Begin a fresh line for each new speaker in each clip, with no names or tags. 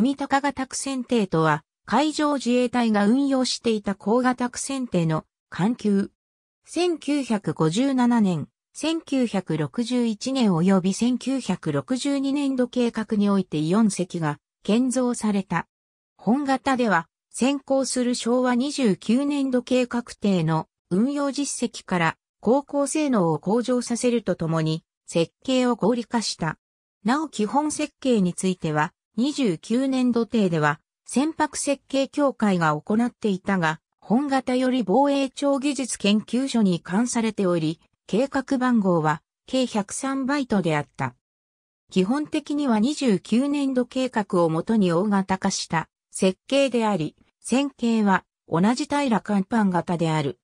海高型区船艇とは、海上自衛隊が運用していた高型区船艇の艦級。1957年、1961年及び1962年度計画において4隻が建造された。本型では、先行する昭和29年度計画艇の運用実績から航行性能を向上させるとともに設計を合理化した。なお基本設計については29年度定では、船舶設計協会が行っていたが、本型より防衛庁技術研究所に関されており、計画番号は計103バイトであった。基本的には29年度計画をもとに大型化した設計であり、線形は同じ平ら甲板型である。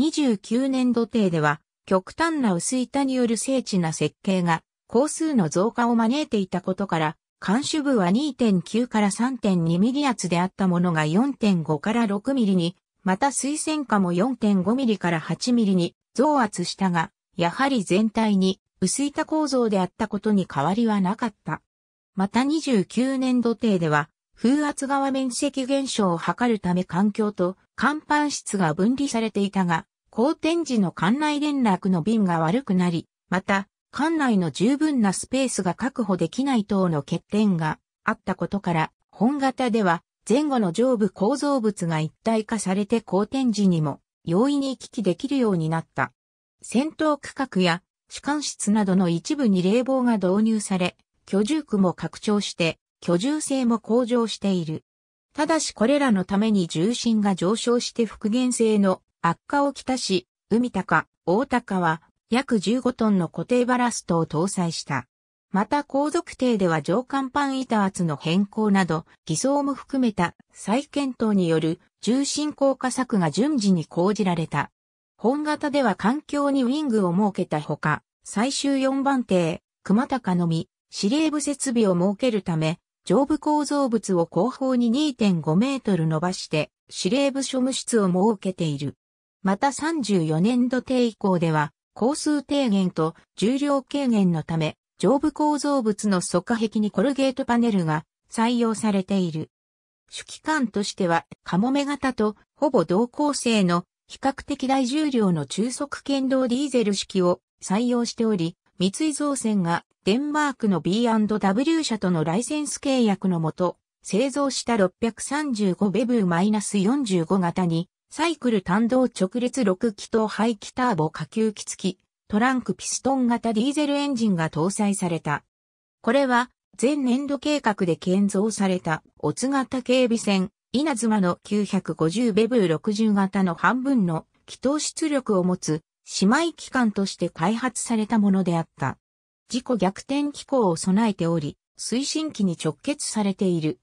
29年度定では極端な薄板による精緻な設計が工数の増加を招いていたことから監視部は2.9から3.2ミリ圧であったものが4.5から6ミリに、また水線下も4.5ミリから8ミリに増圧したが、やはり全体に薄板構造であったことに変わりはなかった。また29年度程では、風圧側面積減少を図るため環境と甲板室が分離されていたが、好天時の管内連絡の便が悪くなり、また、館内の十分なスペースが確保できない等の欠点があったことから、本型では前後の上部構造物が一体化されて好展時にも容易に行き来できるようになった。戦闘区画や主管室などの一部に冷房が導入され、居住区も拡張して、居住性も向上している。ただしこれらのために重心が上昇して復元性の悪化をきたし、海高、大高は約15トンの固定バラストを搭載した。また航続艇では上甲板板圧の変更など、偽装も含めた再検討による重心降下策が順次に講じられた。本型では環境にウィングを設けたほか、最終4番艇、熊高のみ、司令部設備を設けるため、上部構造物を後方に2.5メートル伸ばして、司令部処務室を設けている。また34年度艇以降では、工数低減と重量軽減のため、上部構造物の側壁にコルゲートパネルが採用されている。主機関としては、カモメ型とほぼ同構成の比較的大重量の中速剣道ディーゼル式を採用しており、三井造船がデンマークの B&W 社とのライセンス契約のもと、製造した635ベブー -45 型にサイクル単動直列6気筒排気ターボ下級機付き、トランクピストン型ディーゼルエンジンが搭載された。これは、前年度計画で建造された、オツ型警備船、稲妻の950ベブー60型の半分の気筒出力を持つ、姉妹機関として開発されたものであった。事故逆転機構を備えており、推進機に直結されている。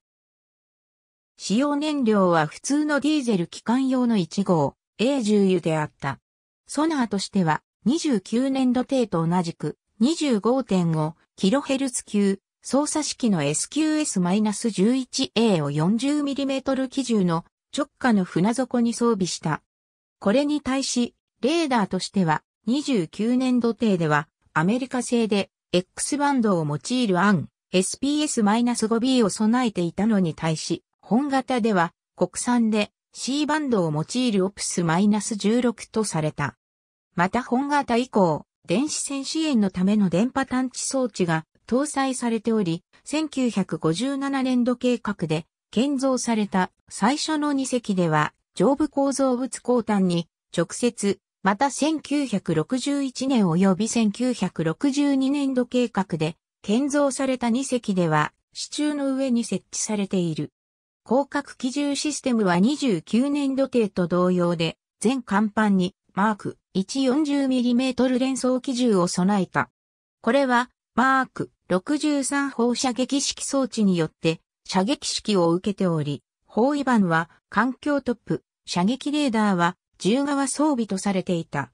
使用燃料は普通のディーゼル機関用の1号 a 重油であった。ソナーとしては29年度定と同じく 25.5kHz 級操作式の SQS-11A を 40mm 基準の直下の船底に装備した。これに対し、レーダーとしては29年度定ではアメリカ製で X バンドを用いる案 SPS-5B を備えていたのに対し、本型では国産で C バンドを用いるオプス -16 とされた。また本型以降、電子線支援のための電波探知装置が搭載されており、1957年度計画で建造された最初の2隻では上部構造物交端に直接、また1961年及び1962年度計画で建造された2隻では支柱の上に設置されている。広角機銃システムは29年度程と同様で、全甲板にマーク 140mm 連装機銃を備えた。これはマーク63砲射撃式装置によって射撃式を受けており、包囲板は環境トップ、射撃レーダーは銃側装備とされていた。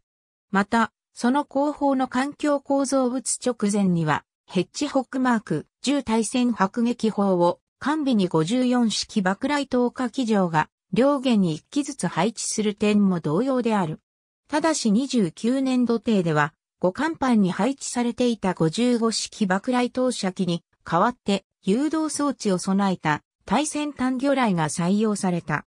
また、その後方の環境構造物直前には、ヘッジホックマーク、銃対戦迫撃砲を完備に54式爆雷投下機場が両舷に1機ずつ配置する点も同様である。ただし29年度定では、五甲板に配置されていた55式爆雷投射機に代わって誘導装置を備えた対戦単魚雷が採用された。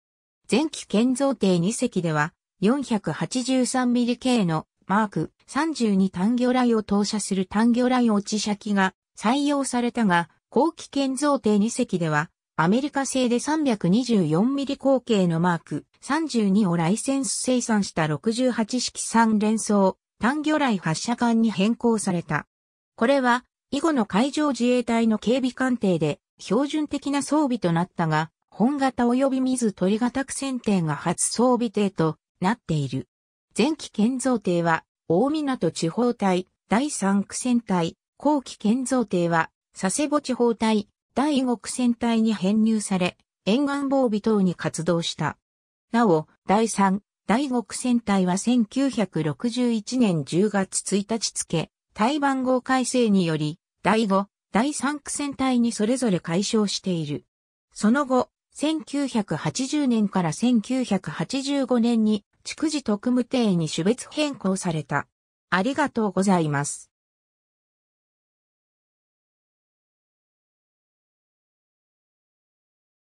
前期建造艇2隻では 483mm 系のマーク32単魚雷を投射する単魚雷落ち射機が採用されたが、後期建造艇2隻では、アメリカ製で 324mm 口径のマーク32をライセンス生産した68式3連装単魚雷発射管に変更された。これは、以後の海上自衛隊の警備艦艇で標準的な装備となったが、本型及び水鳥型区船艇が初装備艇となっている。前期建造艇は、大港地方隊、第3区船隊、後期建造艇は、佐世保地方隊、第五区戦隊に編入され、沿岸防備等に活動した。なお、第三、第五区戦隊は1961年10月1日付、対番号改正により、第五、第三区戦隊にそれぞれ解消している。その後、1980年から1985年に、築地特務帝に種別変更された。ありがとうございます。